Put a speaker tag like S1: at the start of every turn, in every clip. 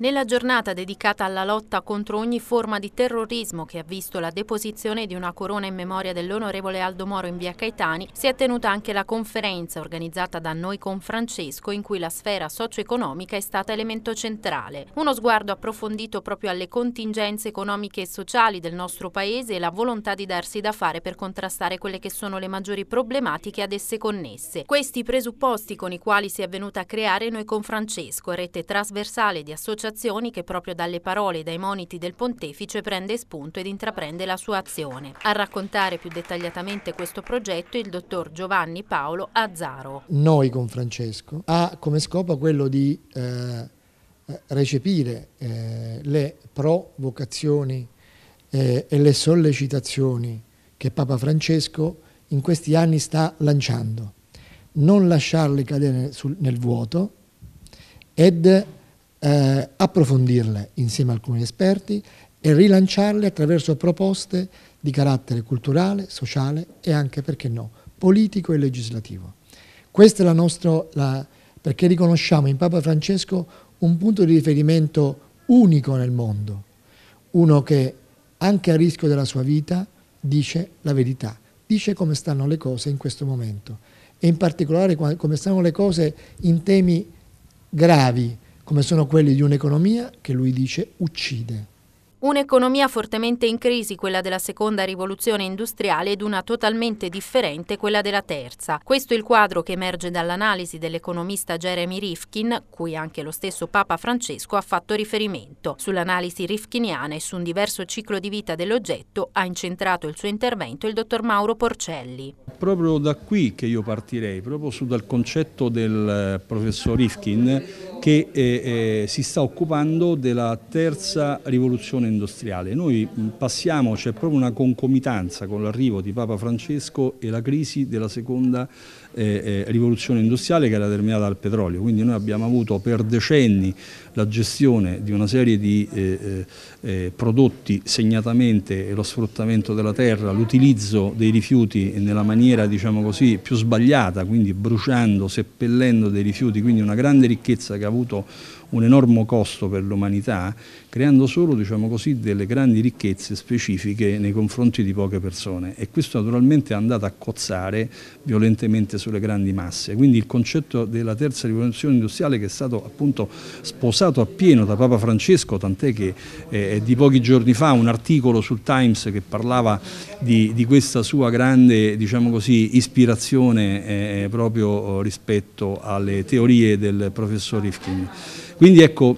S1: Nella giornata dedicata alla lotta contro ogni forma di terrorismo che ha visto la deposizione di una corona in memoria dell'onorevole Aldo Moro in via Caetani, si è tenuta anche la conferenza organizzata da noi con Francesco in cui la sfera socio-economica è stata elemento centrale. Uno sguardo approfondito proprio alle contingenze economiche e sociali del nostro paese e la volontà di darsi da fare per contrastare quelle che sono le maggiori problematiche ad esse connesse. Questi presupposti con i quali si è venuta a creare noi con Francesco, rete trasversale di associazioni associazioni che proprio dalle parole e dai moniti del pontefice prende spunto ed intraprende la sua azione. A raccontare più dettagliatamente questo progetto il dottor Giovanni Paolo Azzaro.
S2: Noi con Francesco ha come scopo quello di eh, recepire eh, le provocazioni eh, e le sollecitazioni che Papa Francesco in questi anni sta lanciando. Non lasciarle cadere sul, nel vuoto ed eh, approfondirle insieme a alcuni esperti e rilanciarle attraverso proposte di carattere culturale, sociale e anche, perché no, politico e legislativo. Questa è la nostra, la, perché riconosciamo in Papa Francesco un punto di riferimento unico nel mondo, uno che anche a rischio della sua vita dice la verità, dice come stanno le cose in questo momento e in particolare come stanno le cose in temi gravi come sono quelli di un'economia che lui dice uccide.
S1: Un'economia fortemente in crisi, quella della seconda rivoluzione industriale, ed una totalmente differente, quella della terza. Questo è il quadro che emerge dall'analisi dell'economista Jeremy Rifkin, cui anche lo stesso Papa Francesco ha fatto riferimento. Sull'analisi rifkiniana e su un diverso ciclo di vita dell'oggetto ha incentrato il suo intervento il dottor Mauro Porcelli.
S3: Proprio da qui che io partirei, proprio dal concetto del eh, professor Rifkin che eh, eh, si sta occupando della terza rivoluzione industriale. Noi mm, passiamo, c'è proprio una concomitanza con l'arrivo di Papa Francesco e la crisi della seconda eh, eh, rivoluzione industriale che era terminata dal petrolio, quindi noi abbiamo avuto per decenni la gestione di una serie di eh, eh, eh prodotti, segnatamente lo sfruttamento della terra, l'utilizzo dei rifiuti nella maniera diciamo così, più sbagliata, quindi bruciando, seppellendo dei rifiuti, quindi una grande ricchezza che ha avuto un enorme costo per l'umanità, creando solo diciamo così, delle grandi ricchezze specifiche nei confronti di poche persone e questo naturalmente è andato a cozzare violentemente sulle grandi masse. Quindi il concetto della terza rivoluzione industriale che è stato appunto sposato appieno da Papa Francesco, tant'è che eh, di pochi giorni fa un articolo sul Times che parlava di, di questa sua grande diciamo così, ispirazione eh, proprio oh, rispetto alle teorie del professor Rifkin. Quindi ecco,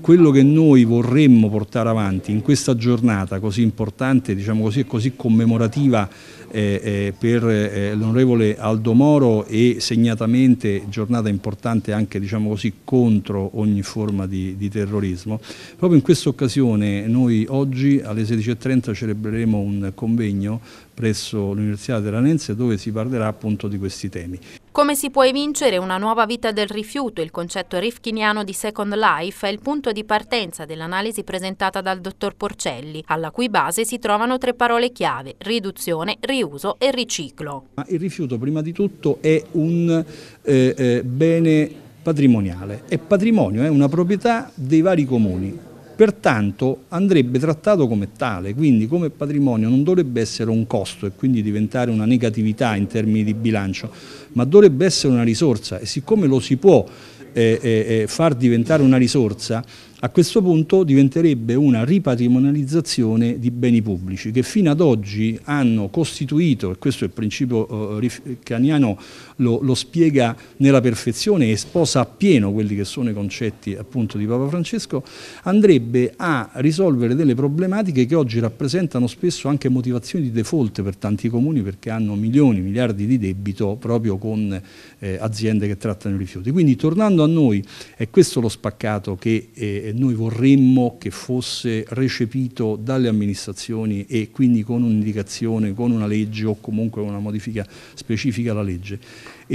S3: quello che noi vorremmo portare avanti in questa giornata così importante, diciamo così, così commemorativa eh, eh, per eh, l'onorevole Aldo Moro e segnatamente giornata importante anche diciamo così, contro ogni forma di, di terrorismo, proprio in questa occasione noi oggi alle 16.30 celebreremo un convegno presso l'Università Teranense dove si parlerà appunto di questi temi.
S1: Come si può evincere una nuova vita del rifiuto, il concetto rifkiniano di Second Life è il punto di partenza dell'analisi presentata dal dottor Porcelli, alla cui base si trovano tre parole chiave, riduzione, riuso e riciclo.
S3: Il rifiuto prima di tutto è un eh, eh bene patrimoniale, è patrimonio, è una proprietà dei vari comuni, Pertanto andrebbe trattato come tale, quindi come patrimonio non dovrebbe essere un costo e quindi diventare una negatività in termini di bilancio, ma dovrebbe essere una risorsa e siccome lo si può eh, eh, eh far diventare una risorsa, a questo punto diventerebbe una ripatrimonializzazione di beni pubblici che fino ad oggi hanno costituito, e questo è il principio eh, caniano lo, lo, spiega nella perfezione e sposa appieno quelli che sono i concetti appunto di Papa Francesco, andrebbe a risolvere delle problematiche che oggi rappresentano spesso anche motivazioni di default per tanti comuni perché hanno milioni, miliardi di debito proprio con eh, aziende che trattano i rifiuti. Quindi tornando a noi, è questo lo spaccato che eh, noi vorremmo che fosse recepito dalle amministrazioni e quindi con un'indicazione, con una legge o comunque una modifica specifica alla legge.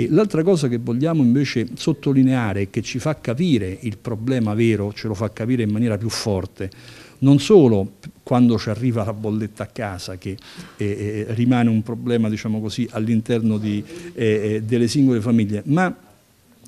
S3: l'altra cosa che vogliamo invece sottolineare, e che ci fa capire il problema vero, ce lo fa capire in maniera più forte, non solo quando ci arriva la bolletta a casa, che eh, eh rimane un problema diciamo all'interno eh, eh, delle singole famiglie, ma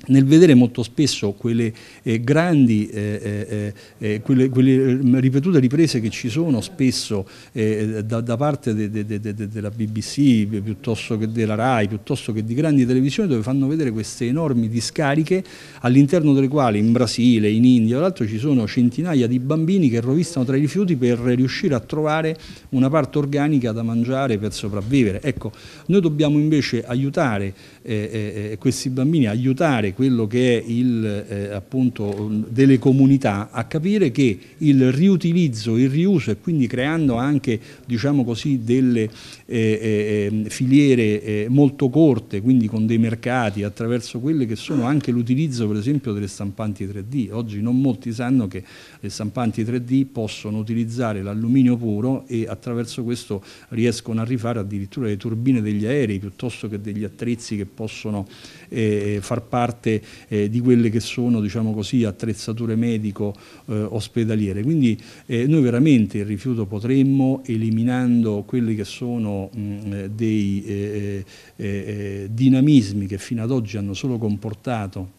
S3: nel vedere molto spesso quelle eh, grandi, eh, eh, eh quelle, quelle, mm, ripetute riprese che ci sono spesso eh, da, da, parte della de, de, de BBC piuttosto che della RAI, piuttosto che di grandi televisioni dove fanno vedere queste enormi discariche all'interno delle quali in Brasile, in India o l'altro ci sono centinaia di bambini che rovistano tra i rifiuti per riuscire a trovare una parte organica da mangiare per sopravvivere. Ecco, noi dobbiamo invece aiutare eh, questi bambini, aiutare aiutare quello che è il, eh, appunto, delle comunità a capire che il riutilizzo, il riuso e quindi creando anche diciamo così, delle eh, eh ehm, filiere eh, molto corte, quindi con dei mercati, attraverso quelle che sono anche l'utilizzo per esempio delle stampanti 3D. Oggi non molti sanno che le stampanti 3D possono utilizzare l'alluminio puro e attraverso questo riescono a rifare addirittura le turbine degli aerei piuttosto che degli attrezzi che possono eh, far parte parte eh, di quelle che sono diciamo così, attrezzature medico-ospedaliere. Eh, Quindi eh, noi veramente il rifiuto potremmo, eliminando quelli che sono mh, eh, dei eh, dinamismi che fino ad oggi hanno solo comportato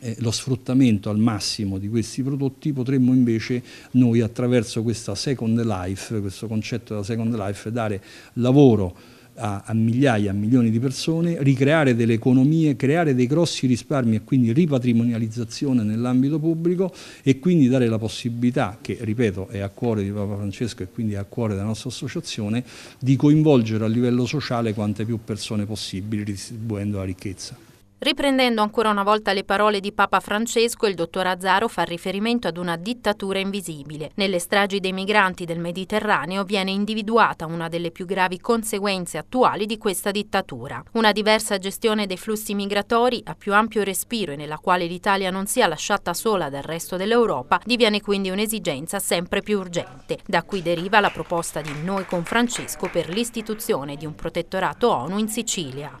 S3: eh, lo sfruttamento al massimo di questi prodotti, potremmo invece noi attraverso questa second life, questo concetto della second life, dare lavoro a, a migliaia, a milioni di persone, ricreare delle economie, creare dei grossi risparmi e quindi ripatrimonializzazione nell'ambito pubblico e quindi dare la possibilità, che ripeto è a cuore di Papa Francesco e quindi è a cuore della nostra associazione, di coinvolgere a livello sociale quante più persone possibili distribuendo la ricchezza.
S1: Riprendendo ancora una volta le parole di Papa Francesco, il dottor Azzaro fa riferimento ad una dittatura invisibile. Nelle stragi dei migranti del Mediterraneo viene individuata una delle più gravi conseguenze attuali di questa dittatura. Una diversa gestione dei flussi migratori a più ampio respiro e nella quale l'Italia non sia lasciata sola dal resto dell'Europa diviene quindi un'esigenza sempre più urgente. Da qui deriva la proposta di Noi con Francesco per l'istituzione di un protettorato ONU in Sicilia.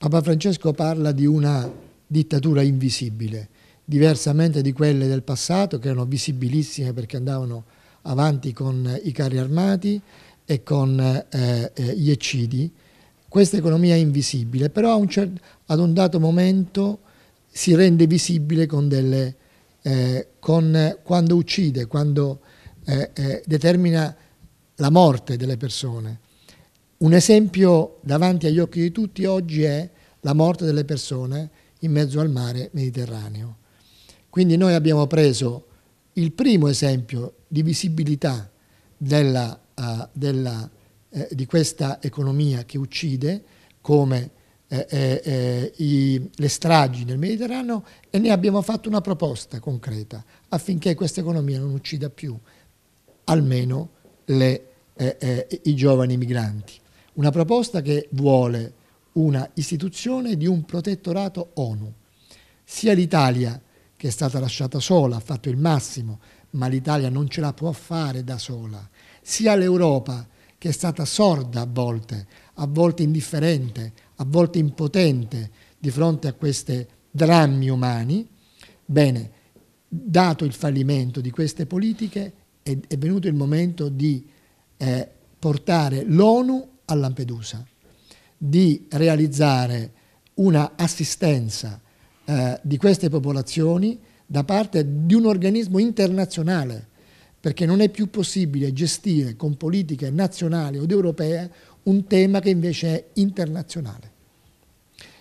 S2: Papa Francesco parla di una dittatura invisibile, diversamente di quelle del passato che erano visibilissime perché andavano avanti con i carri armati e con eh, eh gli eccidi. Questa economia è invisibile, però un ad un dato momento si rende visibile con delle, eh, con, quando uccide, quando eh, eh determina la morte delle persone. Un esempio davanti agli occhi di tutti oggi è la morte delle persone in mezzo al mare Mediterraneo. Quindi noi abbiamo preso il primo esempio di visibilità della, uh, della, eh, di questa economia che uccide come eh, eh, eh, i, le stragi nel Mediterraneo e ne abbiamo fatto una proposta concreta affinché questa economia non uccida più almeno le, eh, i giovani migranti. Una proposta che vuole una istituzione di un protettorato ONU. Sia l'Italia, che è stata lasciata sola, ha fatto il massimo, ma l'Italia non ce la può fare da sola, sia l'Europa, che è stata sorda a volte, a volte indifferente, a volte impotente di fronte a questi drammi umani, bene, dato il fallimento di queste politiche, è, venuto il momento di eh, portare l'ONU a Lampedusa, di realizzare una assistenza eh, di queste popolazioni da parte di un organismo internazionale, perché non è più possibile gestire con politiche nazionali o europee un tema che invece è internazionale.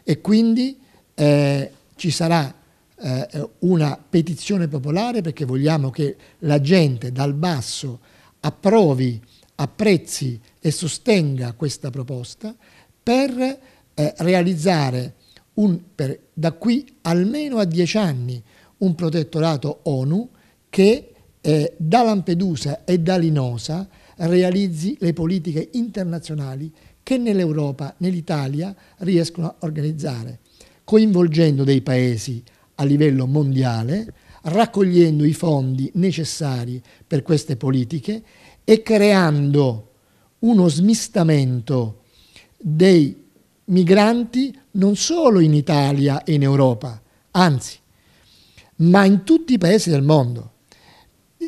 S2: E quindi eh, ci sarà eh, una petizione popolare perché vogliamo che la gente dal basso approvi apprezzi e sostenga questa proposta per eh, realizzare un, per, da qui almeno a dieci anni un protettorato ONU che eh, da Lampedusa e da Linosa realizzi le politiche internazionali che nell'Europa, nell'Italia riescono a organizzare, coinvolgendo dei paesi a livello mondiale, raccogliendo i fondi necessari per queste politiche e creando uno smistamento dei migranti non solo in Italia e in Europa, anzi, ma in tutti i paesi del mondo,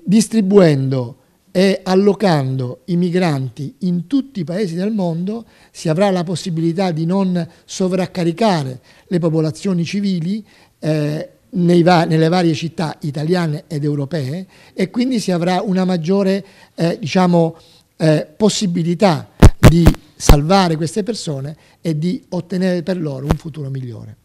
S2: distribuendo e allocando i migranti in tutti i paesi del mondo si avrà la possibilità di non sovraccaricare le popolazioni civili eh, va nelle varie città italiane ed europee e quindi si avrà una maggiore eh, diciamo, eh, possibilità di salvare queste persone e di ottenere per loro un futuro migliore.